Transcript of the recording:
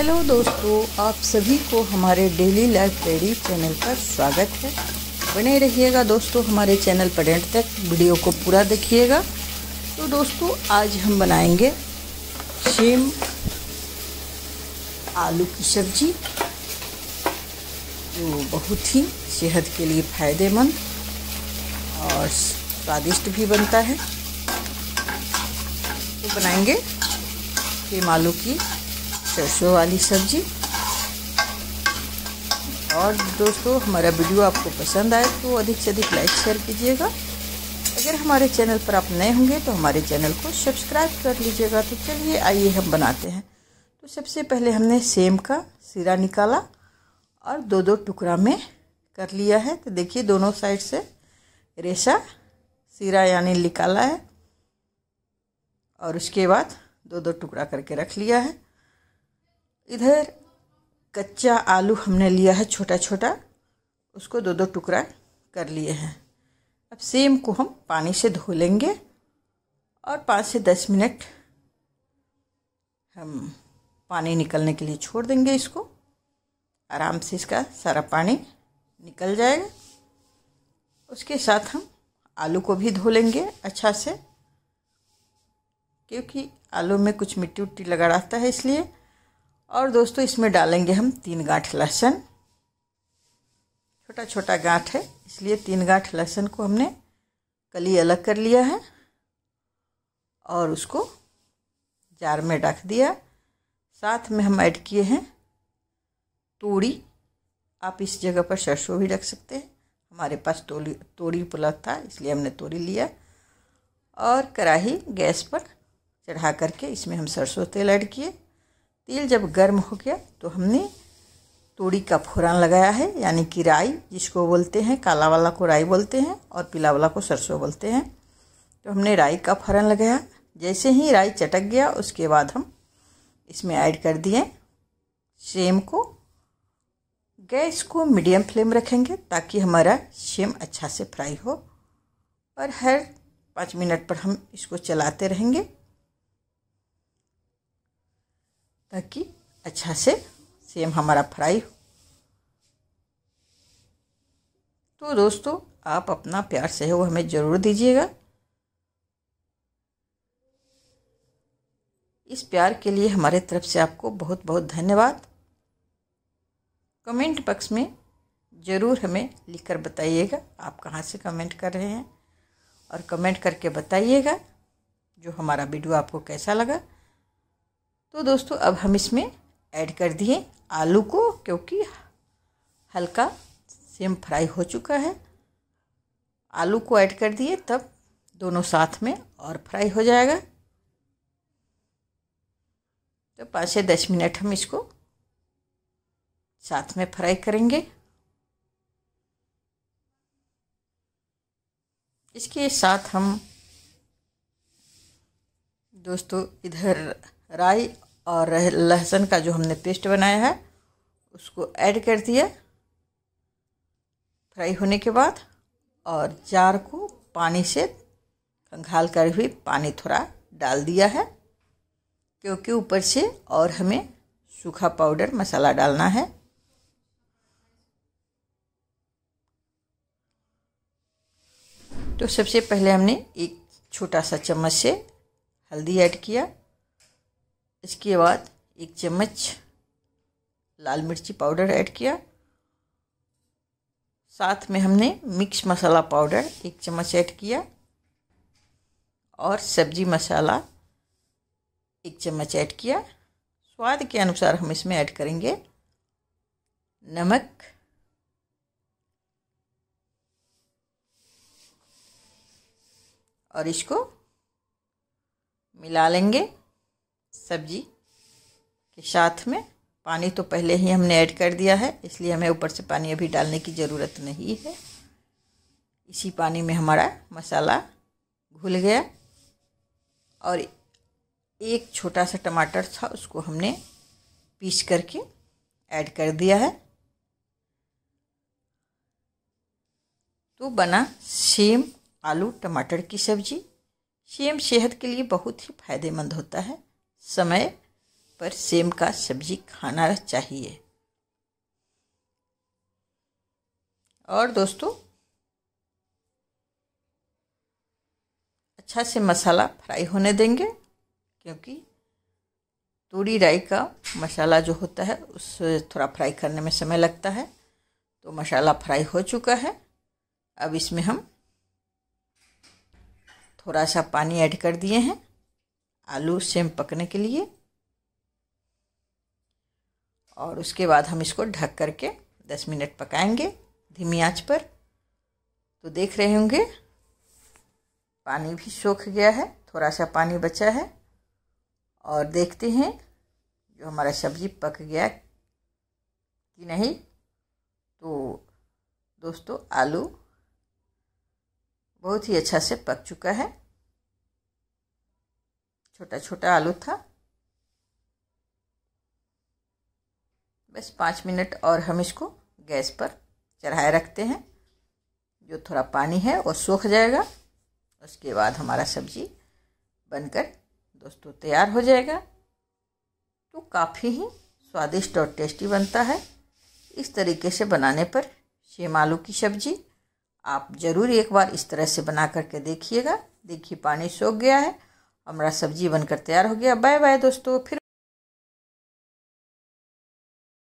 hello दोस्तों आप सभी को हमारे डेली लाइफ डेडी चैनल पर स्वागत है बने रहिएगा दोस्तों हमारे चैनल पर एंड तक वीडियो को पूरा देखिएगा तो दोस्तों आज हम बनाएंगे सेम आलू की सब्जी जो बहुत ही सेहत के लिए फ़ायदेमंद और स्वादिष्ट भी बनता है तो बनाएंगे शिम आलू की सरसों वाली सब्जी और दोस्तों हमारा वीडियो आपको पसंद आए तो अधिक से अधिक लाइक शेयर कीजिएगा अगर हमारे चैनल पर आप नए होंगे तो हमारे चैनल को सब्सक्राइब कर लीजिएगा तो चलिए आइए हम बनाते हैं तो सबसे पहले हमने सेम का सिरा निकाला और दो दो टुकड़ा में कर लिया है तो देखिए दोनों साइड से रेशा सिरा यानी निकाला है और उसके बाद दो दो टुकड़ा करके रख लिया है इधर कच्चा आलू हमने लिया है छोटा छोटा उसको दो दो टुकड़ा कर लिए हैं अब सेम को हम पानी से धो लेंगे और पाँच से दस मिनट हम पानी निकलने के लिए छोड़ देंगे इसको आराम से इसका सारा पानी निकल जाएगा उसके साथ हम आलू को भी धो लेंगे अच्छा से क्योंकि आलू में कुछ मिट्टी उट्टी लगा रहता है इसलिए और दोस्तों इसमें डालेंगे हम तीन गांठ लहसुन छोटा छोटा गांठ है इसलिए तीन गांठ लहसुन को हमने कली अलग कर लिया है और उसको जार में रख दिया साथ में हम ऐड किए हैं तोड़ी आप इस जगह पर सरसों भी रख सकते हैं हमारे पास तोली तोड़ी उपलब्ध था इसलिए हमने तोड़ी लिया और कढ़ाही गैस पर चढ़ा करके इसमें हम सरसों तेल ऐड किए तेल जब गर्म हो गया तो हमने तोड़ी का फोरन लगाया है यानी कि राई जिसको बोलते हैं काला वाला को राई बोलते हैं और पीला वाला को सरसों बोलते हैं तो हमने राई का फोरन लगाया जैसे ही राई चटक गया उसके बाद हम इसमें ऐड कर दिए सेम को गैस को मीडियम फ्लेम रखेंगे ताकि हमारा सेम अच्छा से फ्राई हो और हर पाँच मिनट पर हम इसको चलाते रहेंगे ताकि अच्छा से सेम हमारा फ्राई हो तो दोस्तों आप अपना प्यार सहयोग हमें ज़रूर दीजिएगा इस प्यार के लिए हमारे तरफ से आपको बहुत बहुत धन्यवाद कमेंट बॉक्स में ज़रूर हमें लिखकर बताइएगा आप कहाँ से कमेंट कर रहे हैं और कमेंट करके बताइएगा जो हमारा वीडियो आपको कैसा लगा तो दोस्तों अब हम इसमें ऐड कर दिए आलू को क्योंकि हल्का सेम फ्राई हो चुका है आलू को ऐड कर दिए तब दोनों साथ में और फ्राई हो जाएगा तो पाँच से दस मिनट हम इसको साथ में फ्राई करेंगे इसके साथ हम दोस्तों इधर राई और लहसुन का जो हमने पेस्ट बनाया है उसको ऐड कर दिया फ्राई होने के बाद और जार को पानी से कंघाल कर भी पानी थोड़ा डाल दिया है क्योंकि ऊपर से और हमें सूखा पाउडर मसाला डालना है तो सबसे पहले हमने एक छोटा सा चम्मच से हल्दी ऐड किया इसके बाद एक चम्मच लाल मिर्ची पाउडर ऐड किया साथ में हमने मिक्स मसाला पाउडर एक चम्मच ऐड किया और सब्जी मसाला एक चम्मच ऐड किया स्वाद के अनुसार हम इसमें ऐड करेंगे नमक और इसको मिला लेंगे सब्जी के साथ में पानी तो पहले ही हमने ऐड कर दिया है इसलिए हमें ऊपर से पानी अभी डालने की ज़रूरत नहीं है इसी पानी में हमारा मसाला घुल गया और एक छोटा सा टमाटर था उसको हमने पीस करके ऐड कर दिया है तो बना सेम आलू टमाटर की सब्जी सेम सेहत के लिए बहुत ही फायदेमंद होता है समय पर सेम का सब्जी खाना चाहिए और दोस्तों अच्छा से मसाला फ्राई होने देंगे क्योंकि तूड़ी राई का मसाला जो होता है उस थोड़ा फ्राई करने में समय लगता है तो मसाला फ्राई हो चुका है अब इसमें हम थोड़ा सा पानी ऐड कर दिए हैं आलू सेम पकने के लिए और उसके बाद हम इसको ढक करके दस मिनट पकाएंगे धीमी आंच पर तो देख रहे होंगे पानी भी सूख गया है थोड़ा सा पानी बचा है और देखते हैं जो हमारा सब्ज़ी पक गया कि नहीं तो दोस्तों आलू बहुत ही अच्छा से पक चुका है छोटा छोटा आलू था बस पाँच मिनट और हम इसको गैस पर चढ़ाए रखते हैं जो थोड़ा पानी है वो सूख जाएगा उसके बाद हमारा सब्जी बनकर दोस्तों तैयार हो जाएगा तो काफ़ी ही स्वादिष्ट और टेस्टी बनता है इस तरीके से बनाने पर शेम आलू की सब्जी आप ज़रूर एक बार इस तरह से बना करके देखिएगा देखिए पानी सूख गया है हमारा सब्जी बनकर तैयार हो गया बाय बाय दोस्तों फिर